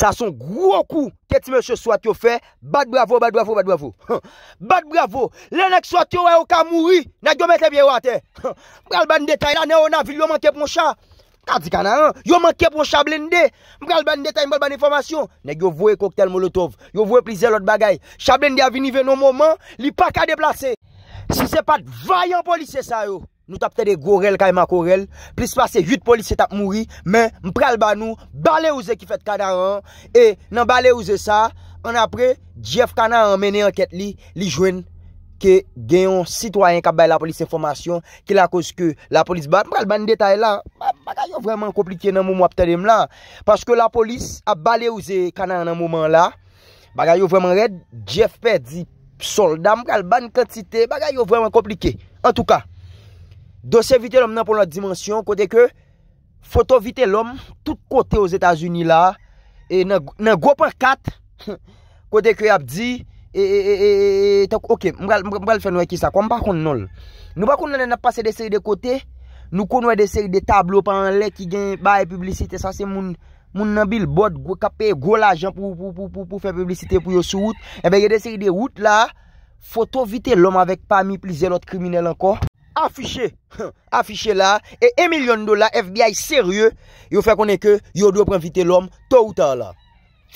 Sa son gwo kou ket meche swat yo fe, bat bravo, bat bravo, bat bravo. Bat bravo, le nek swat yo wè yo ka mouri, nek yo mette biye wate. Mwen al ban detay la, ne yo na vil, yo manke pou chan. Kazi kana an, yo manke pou chablen de. Mwen al ban detay, mwen al ban informasyon, nek yo vwe koktel molotov, yo vwe plize lot bagay. Chablen de avini ve nou mouman, li pa ka deplase. Si se pat vayan polise sa yo. nou tapte de gorel ka ima korel, plis pase yut polis se tapmouri, men mpral ban nou, bale ouze ki fet kadar an, e nan bale ouze sa, an apre, Jeff Kana an mene anket li, li jwen, ke genyon sitwayen kap bay la polis informasyon, ki la koz ke la polis bat, mpral ban detay la, bagay yo vreman komplike nan moum wapte dem la, paske la polis, a bale ouze Kana nan mouman la, bagay yo vreman red, Jeff F. di solda, mpral ban kantite, bagay yo vreman komplike, an touka, Dosye vitè lòm nan pou lòt dimensyon kote ke Foto vitè lòm Tout kote os Etasuni la E nan gòpè kat Kote kwe ap di E e e e e Ok mbèl fè nouè ki sa Kwa mba kon non Nou bakon nan nan ap non non pase de seri de kote Nou kon nouè de seri de tablo Pan an lè ki gen baye publicite Sa se moun nan bil bod Gò kapè gò l'ajan pou pou pou pou Fè publicite pou yo sou wout E bè gen de seri de wout la Foto vitè lòm avèk pa mi plizè lòt kriminel anko Afiche la, e 1 milyon dola FBI serye, yo fè konè ke yo dò pre-infite lòm, to ou ta la.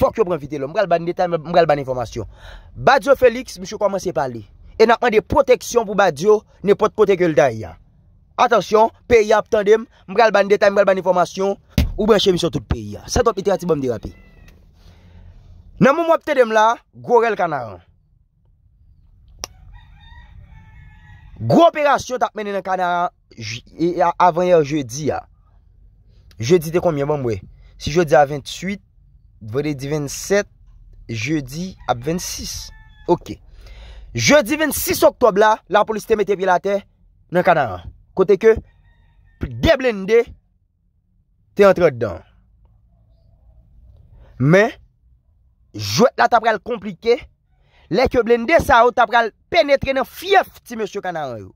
Fòk yo pre-infite lòm, mwen gèl ban detan, mwen gèl ban informasyon. Badiou Félix, mwen chou komanse pali. E nan kwen de proteksyon pou Badiou, ne pot potekyo l'dan yon. Atensyon, P.I.A. ptèndem, mwen gèl ban detan, mwen gèl ban informasyon, ou bè chèmisyon tout P.I.A. Sè ton piti atibon mdi rapi. Nan mou mwap tèdem la, gwo rel kanaran. Gwo operasyon tap mènen nan kanara avanye ou jeudi ya. Jeudi te konmye bon mwè. Si jeudi a 28, vwede di 27, jeudi ap 26. Ok. Jeudi 26 oktoble la, la polis te mette pi la te nan kanara. Kote ke, pi deblende, te antre ddan. Men, jwè la tapre al komplike. Lèk yo blende sa yo tap kal penetre nan fief ti mèsyo kanan an yo.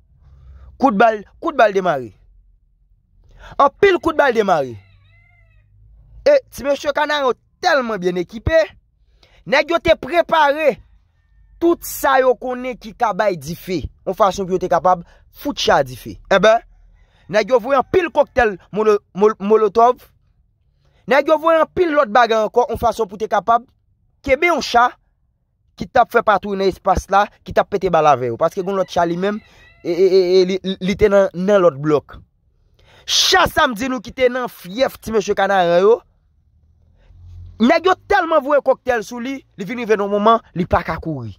Kout bal, kout bal demari. An pil kout bal demari. E ti mèsyo kanan an yo telman bien ekipè. Nèk yo te prepare tout sa yo konen ki kabay di fe. On fason ki yo te kapab fout chad di fe. Ebe, eh nèk yo voyan pil koktel molotov. Nèk yo voyan pil lot bagan an kon on fason pou te kapab kebe yon chad. ki tap fe patou nan espas la, ki tap pete balave yo, paske goun lot chali mem, e, e, e, e li ten nan lot blok. Chasa mdi nou ki ten nan fief, ti me chokana yo, nagyo telman vwe koktel sou li, li vini vwe nou moman, li pak akouri.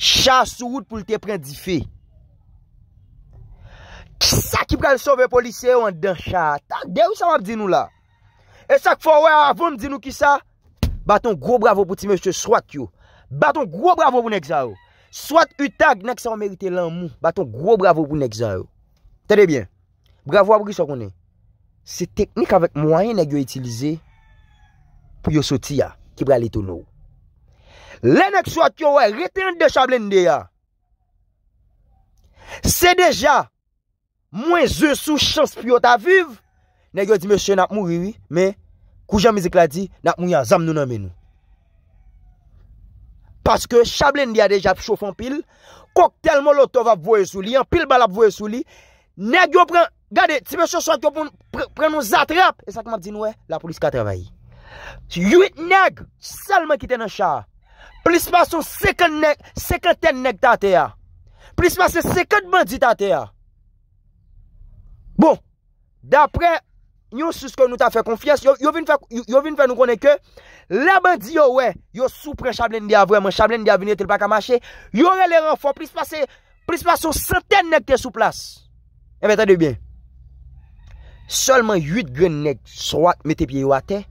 Chasa sou wout pou li te pren di fe. Kisa ki pral sove polise yo an den chasa, tak deyo sa wap di nou la. E sa kifo wè avon di nou ki sa, Baton gro bravo pou ti mèche swat yo. Baton gro bravo pou nèk za yo. Swat utak nèk sa o merite lan mou. Baton gro bravo pou nèk za yo. Tede bien. Bravo apou ki so konen. Se teknik avèk mwenye nèk yo itilize. Pou yo sotiya. Ki pralitoun nou. Lè nèk swat yo wè. Reten de chablèn de ya. Se deja. Mwen zè sou chans pi yo ta vive. Nèk yo di mèche nan mou riwi. Mè. Kou jan mizik la di, na moun yan, zam nou nan men nou. Paske chablen li a deja pou chofan pil, kok telman loto vap voye sou li, an pil balap voye sou li, neg yo pren, gade, ti mè chosan ki yo pren nou zatrep, e sakman di nou e, la polis ka travayi. Ti yuit neg, salman ki ten an char, plis pason, sekèn neg, sekèn ten neg ta te ya. Plis pason, sekèn bandi ta te ya. Bon, da pre, da pre, Nyon sou skon nou ta fe konfyes, yo vin fe nou konen ke, laban di yo we, yo sou pre chablen de avwe, man chablen de avwine, tel pa ka mache, yo re le renfo, plis pa se, plis pa se, certain nek te sou plas, enve eh te de bi, solman yut gren nek, sou ak mette piye yo ate,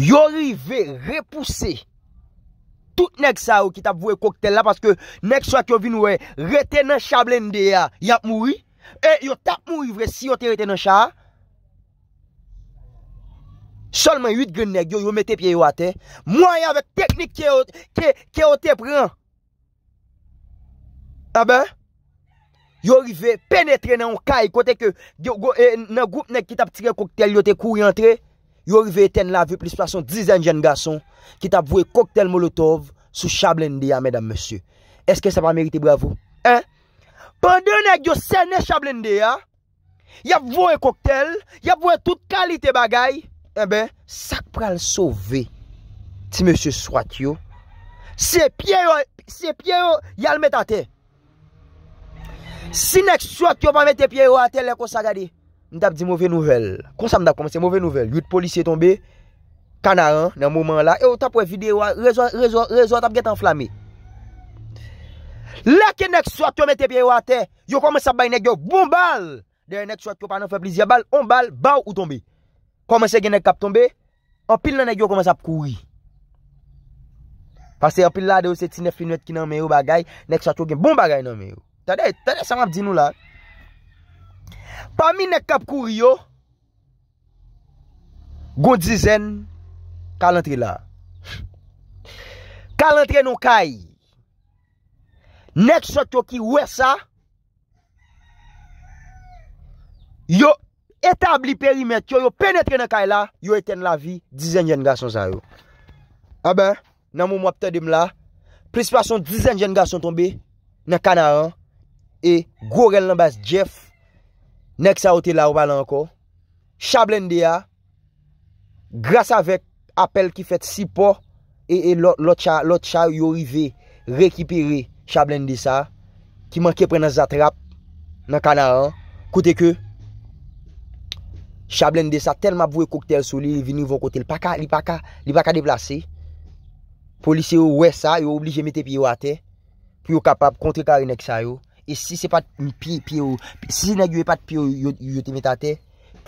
yo rive repouse, tout nek sa ou ki ta vwe koktel la, paske nek sou ak yo vin we, rete nan chablen de ya, yap mouri, E yo tap mou ivre si yo te retene chan Solman 8 gwen neg yo yo mete piye yo ate Mwen ya ve teknik ki yo te pren A be Yo rive penetre nan yon kay Kote ke e, nan goup neg ki tap tire koktel Yo te kou yon tre Yo rive eten la ve plisplasyon 10 an jen gason Ki tap vwe koktel molotov Sou chablen di ya medan monsye Eske se pa merite bravo E Pandè nèk eh yo sè nèk chablèn dè ya, yap vwè koktèl, yap vwè tout kalite bagay, e bè, sak pral sove, ti mè sè swat yo, se piè yo, se piè yo, yal mèt a te. Si nèk swat yo pa mèt te piè yo a te, lèk wò sa gadi, mdap di mwove nouvel. Kousa mdap koumse mwove nouvel, yout polisye tonbe, kanaran, nan mwomen la, e wot ap wè videyo, rezo tap get anflame. La ke nek swat yo mette piye yo ate, yo koman sap baye nek yo bumbal, deye nek swat yo panan fe plizye bal, ombal, bau ou tombe. Koman se gen nek kap tombe, an pil nan nek yo koman sap kouri. Pase an pil la deyo se ti ne finwet ki nan meyo bagay, nek swat yo gen bumbagay nan meyo. Tade, tade san ap di nou la. Pami nek kap kouri yo, goun dizen kalantre la. Kalantre nou kaye. Nèk sot yo ki wè sa Yo etabli perimet Yo yo penetre nan kay la Yo eten la vi Dizen jen gason zan yo A ben Nan mou mwap te dem la Prispason dizen jen gason tombe Nan kanaran E gorel nan bas Jeff Nèk sa ote la ou balan anko Chablen de ya Gras avek apel ki fet sipo E e lot chay yo rive Rekipire Rekipire chablen de sa, ki manke prena zatrap, nan kana an, kote ke, chablen de sa, telman bou e kokter sou li, li vini yon kote, li pa ka, li pa ka, li pa ka deplase, polise yo we sa, yo oblije mete piyo ate, piyo kapab, kontre kare nek sa yo, e si se pat piyo, si se nagyoye pat piyo, yo te meta ate,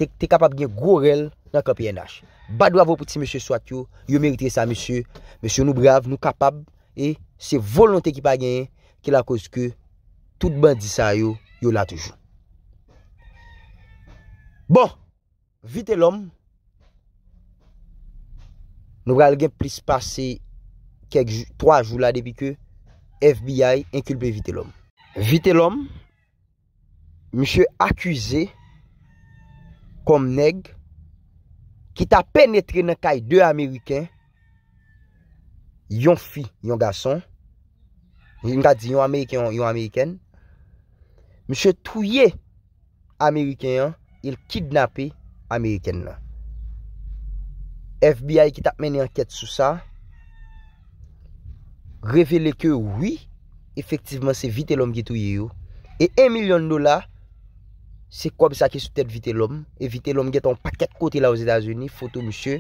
te kapab gen gwo rel, nan kope yendash, ba do avou piti se msye swat yo, yo meritre sa msye, msye nou brav, nou kapab, e se volante ki pa genye, ki la koz ke tout ban disa yo, yo la toujou. Bon, vite l'om, nou vre al gen plis pase, kek 3 jou la debi ke, FBI inkulpe vite l'om. Vite l'om, mi chè akwize, kom neg, ki ta penetre nan kay 2 Ameriken, yon fi, yon gason, Yon Ameriken, yon Ameriken. Mche touye Ameriken yon, il kidnapé Ameriken la. FBI ki tap meni anket sou sa, revele ke wii, efektiveman se vite lom ki touye yo. E 1 milyon dola, se kwa bisake sou tete vite lom? E vite lom geton paket kote la ou Zeta Zuni, foto mche.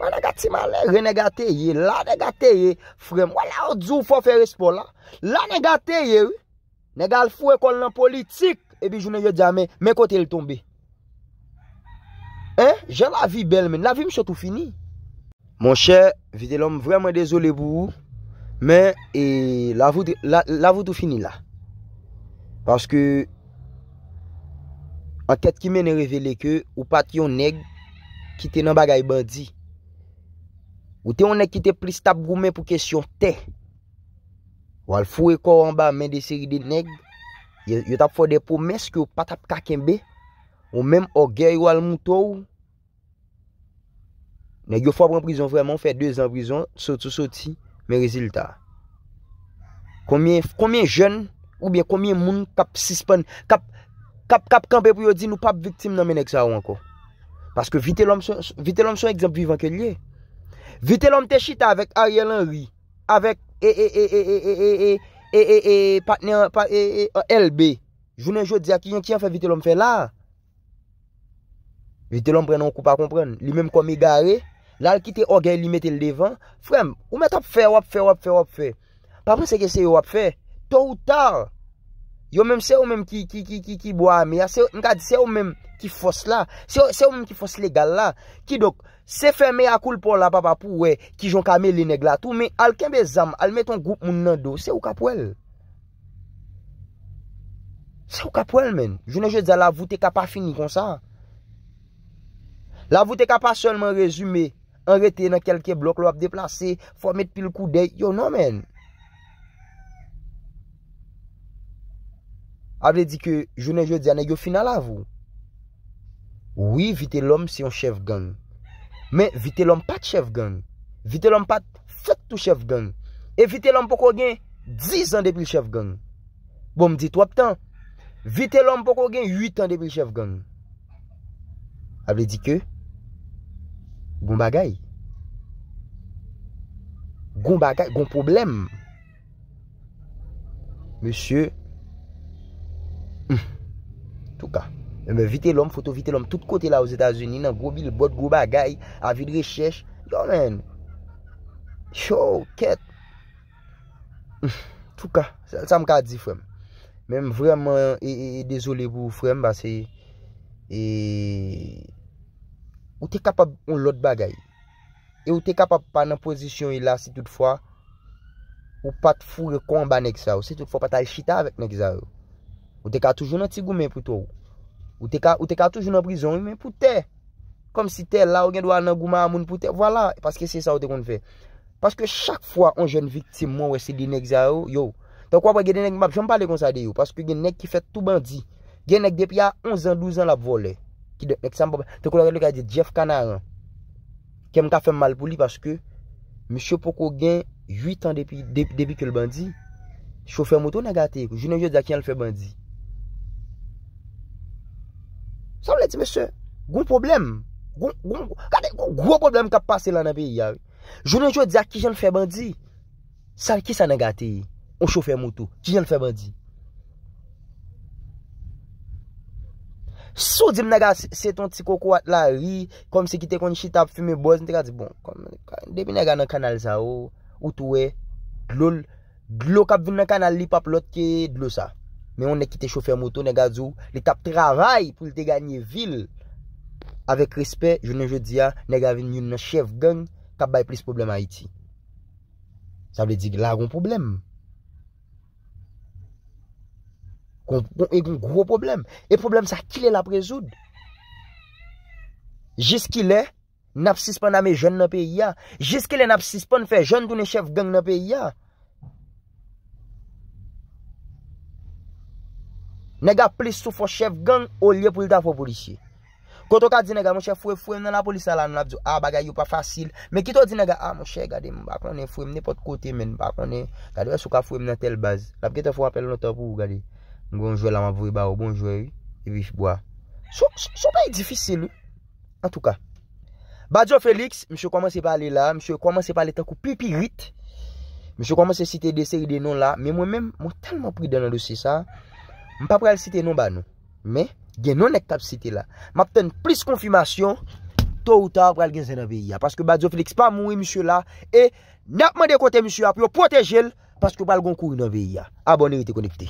Mwen negate malè, re negate ye, la negate ye, frem wala ou djou fò fè respon la. La negate ye, negal fò e kol nan politik, e bi jounen yo djamè, men kote l tombe. Hein, jè la vi bel men, la vi msè tou fini. Mon chè, vide l'om vreman dezolé bou, men, e la voutou fini la. Paske, anket ki men e revele ke ou pat yon neg ki te nan bagay bandi. Ou te yon nek ki te plis tap goumen pou kesyon te. Ou al fure kor an ba men de seri de neg. Yo tap fode pou mesk yo patap kakenbe. Ou menm o gey yo al moutou. Neg yo fwa pran prison vreman. Fè dèz an prison. Sotou soti. Men rezil ta. Komiye jen. Ou bien komiye moun kap sispan. Kap kampè pou yo di nou pap viktim nan men ek sa wanko. Paske vite lom son ekzamp vivan ke liye. Vite lom te chita avek Ariel Henry. Avek e e e e e e e e e e e e e e e e e e e partner LB. Jounen jou dzi ak yon kyan fè vite lom fè la. Vite lom pren an koupa kompren. Li menm komi gare. La al ki te orgen li mette le devan. Fwem, ou men tap fè wap fè wap fè wap fè. Parman se ke se wap fè. To ou tar. Yo menm se ou menm ki ki ki ki ki ki ki ki bo ame. Mkadi se ou menm ki fos la. Se ou menm ki fos legal la. Ki dok... Se fè mè akoul pou la papapou, wè, ki jon kamè lè neg la tou, mè al kèmè zam, al mèt an goup moun nan do, se ou kapwèl. Se ou kapwèl, men. Jounè jè dè la voutè ka pa fini kon sa. La voutè ka pa sèlman rezume, an rete nan kelke blok lò ap deplase, fò mèt pil kou dè, yo nan, men. Able di ke, jounè jè dè anè yo final avou. Oui, vite l'om si yon chef gang. Men, vite lom pat chev gwen. Vite lom pat fat tou chev gwen. E vite lom poko gen, 10 an depil chev gwen. Bon mdi 3 ptan. Vite lom poko gen, 8 an depil chev gwen. Able di ke, goun bagay. Goun bagay, goun problem. Monsie, hmm. tout ka. Mwen eh vite lom, foto vite lom, tout kote la ou Zetazouni nan, gwo bil bot, gwo bagay, avi de rechech, yo men, chou, ket, tout ka, sa m ka di frem. Mwen m vreman, e, e, e, e, desole bou frem, ba se, e, ou te kapab un lot bagay, e ou te kapab pa nan pozisyon ila, se tout fwa, ou pat fure kon ba nek sa ou, se tout fwa pat al chita avèk nek za ou, ou te kap toujoun nan tigou men pritou ou, Ou te ka toujoun an prizon, pou tè. Kom si tè la ou gen dwa nan gouman an moun pou tè. Voilà, paske se sa ou te kon fè. Paske chak fwa an jen vitim moun wè se di nek za ou, yo. Tan kwa wè gen nek map, jom pale kon sa de yo. Paske gen nek ki fè tout bandi. Gen nek depi ya 11 an, 12 an la volè. Ki dek nek sa mpobè. Te kou la kèdou ka di Jeff Kanaran. Kèm ka fèm mal pou li paske msè poko gen 8 an depi ke l bandi. Chofè moutou nan gate. Jounen jè dja kèm l fè bandi. Sam la di mese, goun problem Goun, goun, kate goun, goun problem Kap pase lan api yaw Joun anjou diya ki jen fè bandi Sal ki sa nan gate yi On chou fè moutou, ki jen fè bandi Sou di m naga Se ton ti koko at la ri Kom se kite kon chita ap fume boz Nte ka di bon, kom, depi naga nan kanal za ou Ou tou we, glol Glol kap vin nan kanal li pap lot Ke glol sa Men yon ne ki te choufer moto, nega zou, li tap travay pou li te ganyi vil. Awek respect, jounen je diya, nega vin yon chev gang, tap bay plis problem a iti. Sa vle di la agon problem. E goun gro problem. E problem sa kil e la prezoud. Jis ki le, nap sispan ame joun nan peyi ya. Jis ki le nap sispan fe joun tou ne chev gang nan peyi ya. Nega plis sou fò chèv gang olye pou li ta fò vò li chè. Koto ka di nega mò chèv fò fò mè nan la polis ala nou la bdou. A ah, bagay yo pa fasil. Mè ki to di nega a ah, mò chèv gade mè bakman mè fò mè ne pot kote mè. Mè bakman mè gade wè sou ka fò mè nan tel baz. La pkè te fò apel nou ta fò ou gade. Mwen jwè la mè vò yi ba ou. Mwen bon jwè yi. E yi vif bwa. Sou pa yi difis se nou. An tou ka. Bajo Felix. Mè chèv komanse pale la. Mè chèv komanse pale M pa pral site nan ba nou. Me, gen non ek tap site la. M ap ten plis konfirmasyon. To ou ta pral gen se nan viya. Paske ba Dioflex pa moui msye la. E napman de kote msye ap yo protejel. Paske pral gon kou yon viya. Abone yote konipte.